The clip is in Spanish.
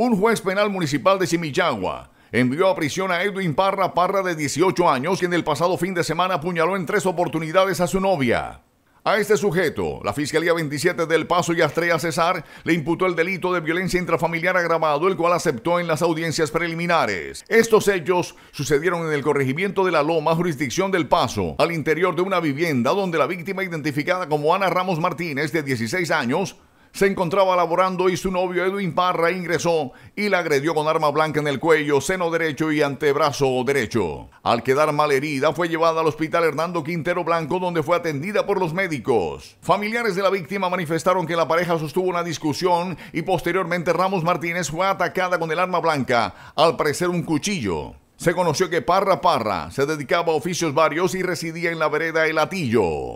Un juez penal municipal de simillagua envió a prisión a Edwin Parra Parra de 18 años, quien el pasado fin de semana apuñaló en tres oportunidades a su novia. A este sujeto, la Fiscalía 27 del Paso y Astrea Cesar le imputó el delito de violencia intrafamiliar agravado, el cual aceptó en las audiencias preliminares. Estos hechos sucedieron en el corregimiento de La Loma, jurisdicción del Paso, al interior de una vivienda donde la víctima identificada como Ana Ramos Martínez, de 16 años, se encontraba laborando y su novio Edwin Parra ingresó y la agredió con arma blanca en el cuello, seno derecho y antebrazo derecho. Al quedar mal herida fue llevada al hospital Hernando Quintero Blanco, donde fue atendida por los médicos. Familiares de la víctima manifestaron que la pareja sostuvo una discusión y posteriormente Ramos Martínez fue atacada con el arma blanca, al parecer un cuchillo. Se conoció que Parra Parra se dedicaba a oficios varios y residía en la vereda El Atillo.